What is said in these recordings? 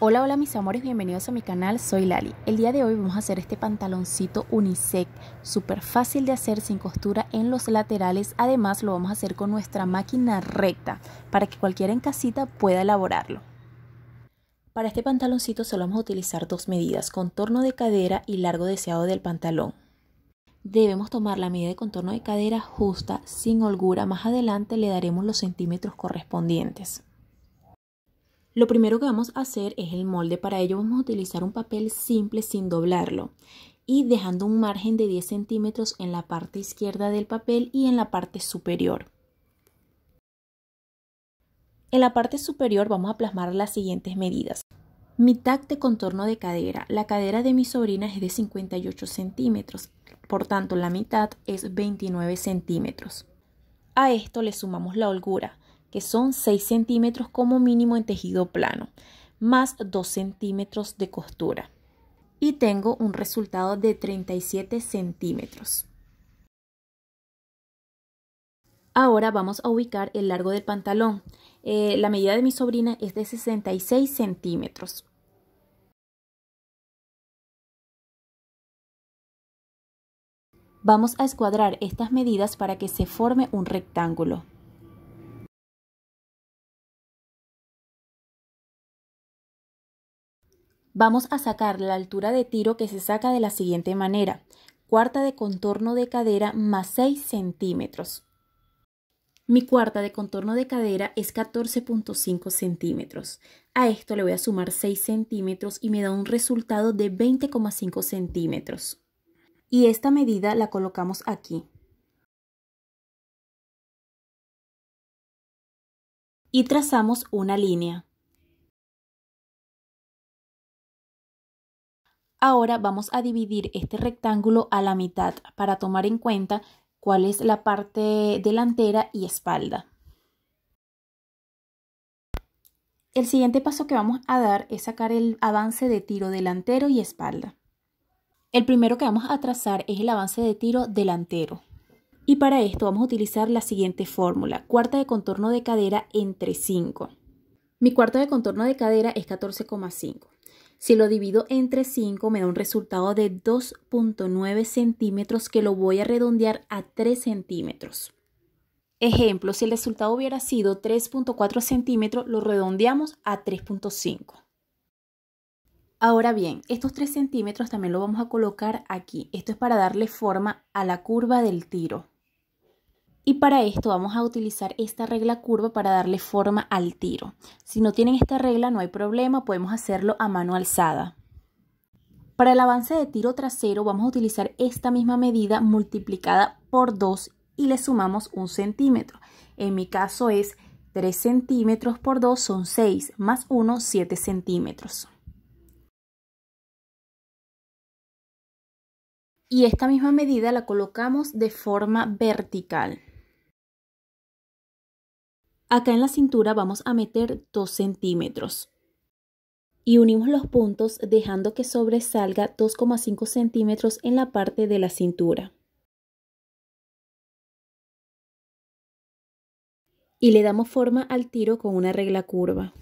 Hola, hola mis amores, bienvenidos a mi canal, soy Lali. El día de hoy vamos a hacer este pantaloncito unisex, súper fácil de hacer, sin costura en los laterales. Además lo vamos a hacer con nuestra máquina recta, para que cualquiera en casita pueda elaborarlo. Para este pantaloncito solo vamos a utilizar dos medidas, contorno de cadera y largo deseado del pantalón. Debemos tomar la medida de contorno de cadera justa, sin holgura, más adelante le daremos los centímetros correspondientes. Lo primero que vamos a hacer es el molde. Para ello vamos a utilizar un papel simple sin doblarlo y dejando un margen de 10 centímetros en la parte izquierda del papel y en la parte superior. En la parte superior vamos a plasmar las siguientes medidas. Mitad de contorno de cadera. La cadera de mi sobrina es de 58 centímetros, por tanto la mitad es 29 centímetros. A esto le sumamos la holgura que son 6 centímetros como mínimo en tejido plano, más 2 centímetros de costura. Y tengo un resultado de 37 centímetros. Ahora vamos a ubicar el largo del pantalón. Eh, la medida de mi sobrina es de 66 centímetros. Vamos a escuadrar estas medidas para que se forme un rectángulo. Vamos a sacar la altura de tiro que se saca de la siguiente manera. Cuarta de contorno de cadera más 6 centímetros. Mi cuarta de contorno de cadera es 14.5 centímetros. A esto le voy a sumar 6 centímetros y me da un resultado de 20,5 centímetros. Y esta medida la colocamos aquí. Y trazamos una línea. Ahora vamos a dividir este rectángulo a la mitad para tomar en cuenta cuál es la parte delantera y espalda. El siguiente paso que vamos a dar es sacar el avance de tiro delantero y espalda. El primero que vamos a trazar es el avance de tiro delantero. Y para esto vamos a utilizar la siguiente fórmula, cuarta de contorno de cadera entre 5. Mi cuarta de contorno de cadera es 14,5. Si lo divido entre 5 me da un resultado de 2.9 centímetros que lo voy a redondear a 3 centímetros. Ejemplo, si el resultado hubiera sido 3.4 centímetros, lo redondeamos a 3.5. Ahora bien, estos 3 centímetros también lo vamos a colocar aquí. Esto es para darle forma a la curva del tiro. Y para esto vamos a utilizar esta regla curva para darle forma al tiro. Si no tienen esta regla no hay problema, podemos hacerlo a mano alzada. Para el avance de tiro trasero vamos a utilizar esta misma medida multiplicada por 2 y le sumamos un centímetro. En mi caso es 3 centímetros por 2 son 6, más 1, 7 centímetros. Y esta misma medida la colocamos de forma vertical. Acá en la cintura vamos a meter 2 centímetros. Y unimos los puntos dejando que sobresalga 2,5 centímetros en la parte de la cintura. Y le damos forma al tiro con una regla curva.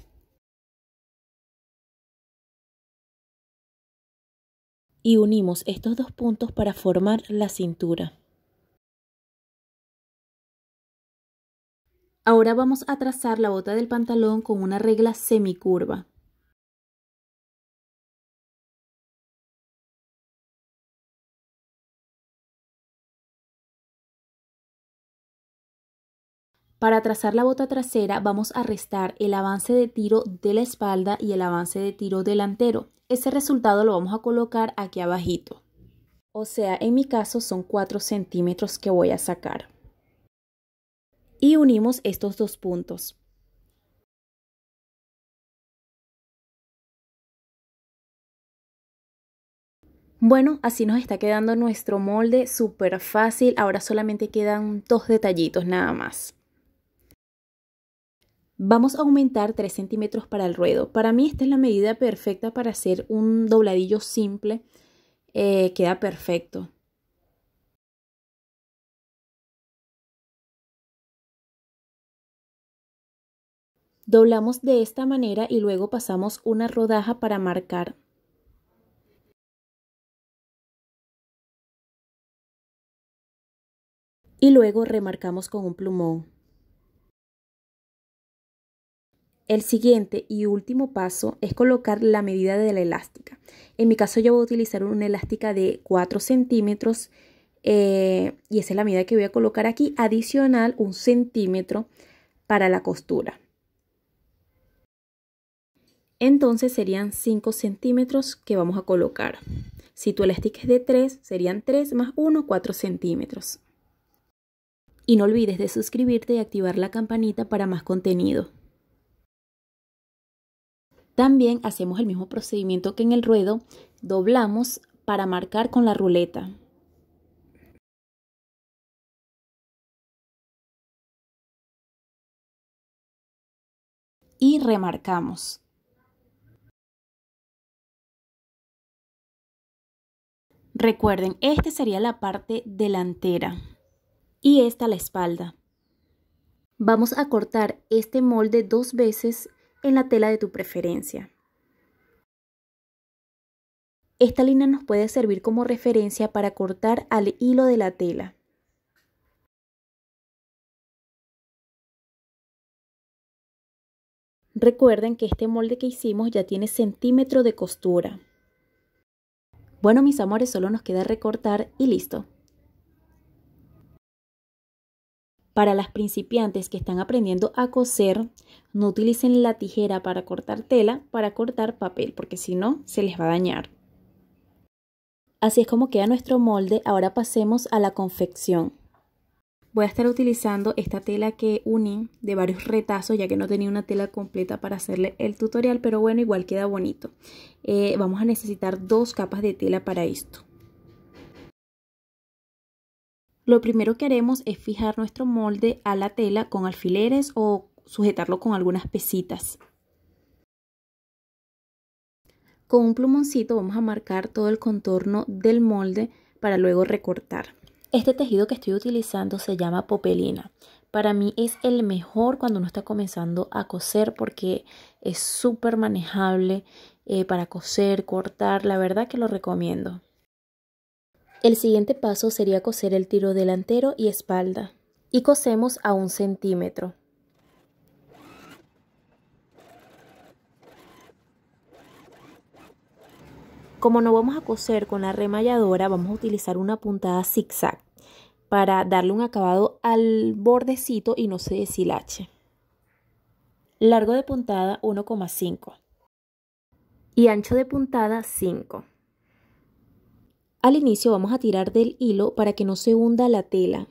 Y unimos estos dos puntos para formar la cintura. Ahora vamos a trazar la bota del pantalón con una regla semicurva. Para trazar la bota trasera vamos a restar el avance de tiro de la espalda y el avance de tiro delantero. Ese resultado lo vamos a colocar aquí abajito. O sea, en mi caso son 4 centímetros que voy a sacar y unimos estos dos puntos. Bueno, así nos está quedando nuestro molde súper fácil. Ahora solamente quedan dos detallitos nada más. Vamos a aumentar 3 centímetros para el ruedo. Para mí esta es la medida perfecta para hacer un dobladillo simple. Eh, queda perfecto. Doblamos de esta manera y luego pasamos una rodaja para marcar. Y luego remarcamos con un plumón. El siguiente y último paso es colocar la medida de la elástica. En mi caso yo voy a utilizar una elástica de 4 centímetros eh, y esa es la medida que voy a colocar aquí, adicional un centímetro para la costura entonces serían 5 centímetros que vamos a colocar. Si tu elástico es de 3, serían 3 más 1, 4 centímetros. Y no olvides de suscribirte y activar la campanita para más contenido. También hacemos el mismo procedimiento que en el ruedo, doblamos para marcar con la ruleta. Y remarcamos. Recuerden, esta sería la parte delantera y esta la espalda. Vamos a cortar este molde dos veces en la tela de tu preferencia. Esta línea nos puede servir como referencia para cortar al hilo de la tela. Recuerden que este molde que hicimos ya tiene centímetro de costura. Bueno, mis amores, solo nos queda recortar y listo. Para las principiantes que están aprendiendo a coser, no utilicen la tijera para cortar tela, para cortar papel, porque si no, se les va a dañar. Así es como queda nuestro molde, ahora pasemos a la confección. Voy a estar utilizando esta tela que uní de varios retazos, ya que no tenía una tela completa para hacerle el tutorial, pero bueno, igual queda bonito. Eh, vamos a necesitar dos capas de tela para esto. Lo primero que haremos es fijar nuestro molde a la tela con alfileres o sujetarlo con algunas pesitas. Con un plumoncito vamos a marcar todo el contorno del molde para luego recortar. Este tejido que estoy utilizando se llama popelina. Para mí es el mejor cuando uno está comenzando a coser porque es súper manejable eh, para coser, cortar. La verdad que lo recomiendo. El siguiente paso sería coser el tiro delantero y espalda. Y cosemos a un centímetro. Como no vamos a coser con la remalladora, vamos a utilizar una puntada zigzag para darle un acabado al bordecito y no se deshilache. Largo de puntada 1,5 y ancho de puntada 5. Al inicio vamos a tirar del hilo para que no se hunda la tela.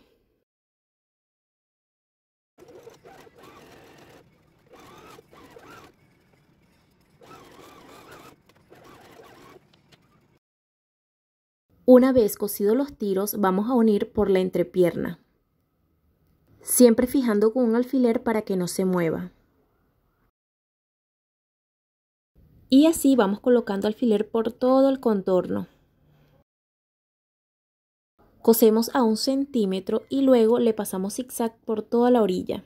Una vez cosidos los tiros, vamos a unir por la entrepierna, siempre fijando con un alfiler para que no se mueva. Y así vamos colocando alfiler por todo el contorno. Cosemos a un centímetro y luego le pasamos zigzag por toda la orilla.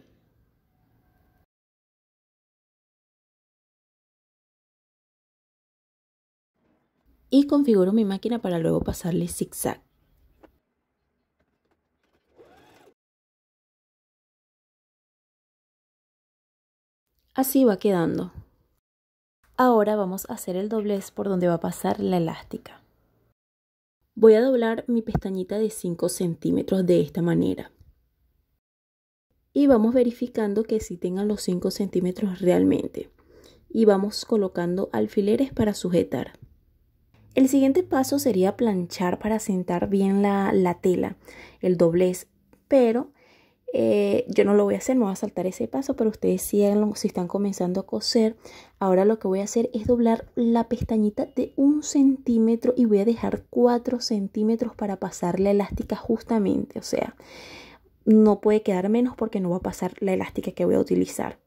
y configuro mi máquina para luego pasarle zigzag. Así va quedando. Ahora vamos a hacer el doblez por donde va a pasar la elástica. Voy a doblar mi pestañita de 5 centímetros de esta manera. Y vamos verificando que si tengan los 5 centímetros realmente. Y vamos colocando alfileres para sujetar. El siguiente paso sería planchar para sentar bien la, tela, el doblez, pero eh, yo no lo voy a hacer, no voy a saltar ese paso, pero ustedes si, si están comenzando a coser, ahora lo que voy a hacer es doblar la pestañita de un centímetro y voy a dejar 4 centímetros para pasar la elástica justamente, o sea, no puede quedar menos porque no va a pasar la elástica que voy a utilizar.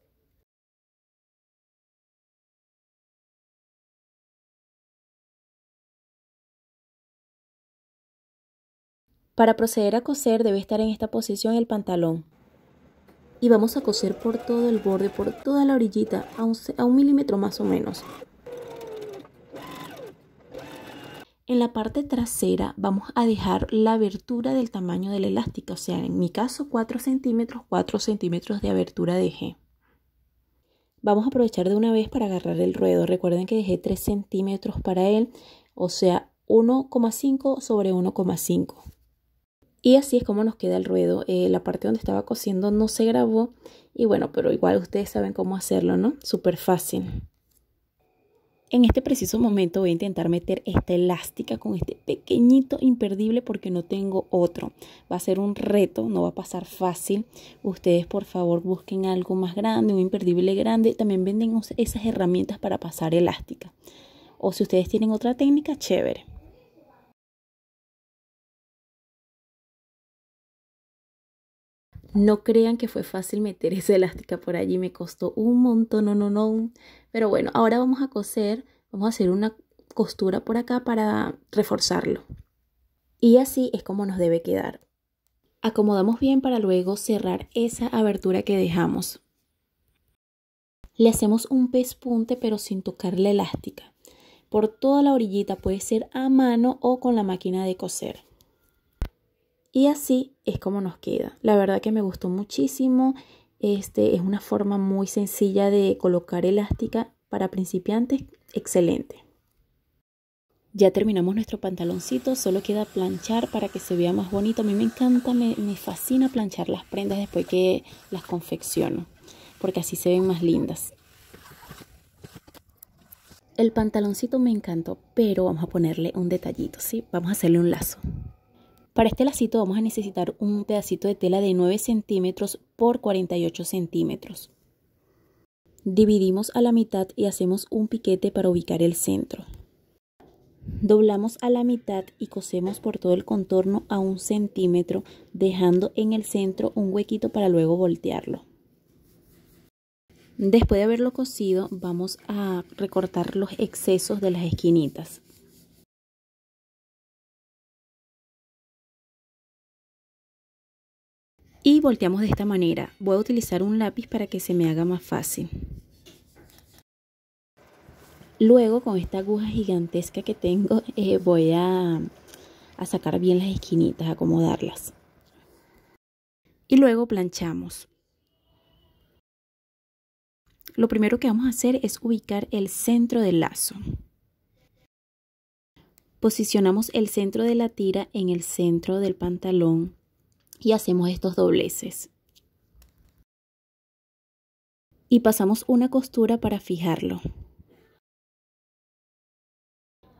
Para proceder a coser debe estar en esta posición el pantalón. Y vamos a coser por todo el borde, por toda la orillita, a un, milímetro más o menos. En la parte trasera vamos a dejar la abertura del tamaño del elástico, o sea, en mi caso 4 centímetros, 4 centímetros de abertura dejé. Vamos a aprovechar de una vez para agarrar el ruedo. Recuerden que dejé 3 centímetros para él, o sea, 1,5 sobre 1,5. Y así es como nos queda el ruedo. Eh, la parte donde estaba cosiendo no se grabó. Y bueno, pero igual ustedes saben cómo hacerlo, ¿no? Súper fácil. En este preciso momento voy a intentar meter esta elástica con este pequeñito imperdible porque no tengo otro. Va a ser un reto, no va a pasar fácil. Ustedes por favor busquen algo más grande, un imperdible grande. También venden esas herramientas para pasar elástica. O si ustedes tienen otra técnica, chévere. No crean que fue fácil meter esa elástica por allí, me costó un montón, no, no, no. Pero bueno, ahora vamos a coser, vamos a hacer una costura por acá para reforzarlo. Y así es como nos debe quedar. Acomodamos bien para luego cerrar esa abertura que dejamos. Le hacemos un pespunte pero sin tocar la elástica. Por toda la orillita puede ser a mano o con la máquina de coser. Y así es como nos queda. La verdad que me gustó muchísimo. Este es una forma muy sencilla de colocar elástica para principiantes. Excelente. Ya terminamos nuestro pantaloncito, solo queda planchar para que se vea más bonito. A mí me encanta, me, fascina planchar las prendas después que las confecciono, porque así se ven más lindas. El pantaloncito me encantó, pero vamos a ponerle un detallito, ¿sí? Vamos a hacerle un lazo. Para este lacito vamos a necesitar un pedacito de tela de 9 centímetros por 48 centímetros. Dividimos a la mitad y hacemos un piquete para ubicar el centro. Doblamos a la mitad y cosemos por todo el contorno a un centímetro, dejando en el centro un huequito para luego voltearlo. Después de haberlo cosido, vamos a recortar los excesos de las esquinitas. y volteamos de esta manera. Voy a utilizar un lápiz para que se me haga más fácil. Luego con esta aguja gigantesca que tengo eh, voy a, a sacar bien las esquinitas, acomodarlas. Y luego planchamos. Lo primero que vamos a hacer es ubicar el centro del lazo. Posicionamos el centro de la tira en el centro del pantalón y hacemos estos dobleces. Y pasamos una costura para fijarlo.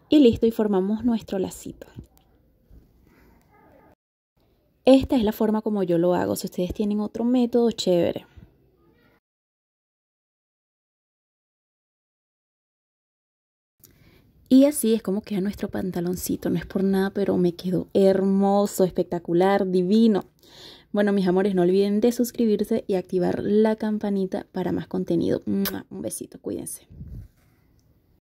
Y listo, y formamos nuestro lacito. Esta es la forma como yo lo hago. Si ustedes tienen otro método, chévere. Y así es como queda nuestro pantaloncito. No es por nada, pero me quedó hermoso, espectacular, divino. Bueno, mis amores, no olviden de suscribirse y activar la campanita para más contenido. Un besito, cuídense.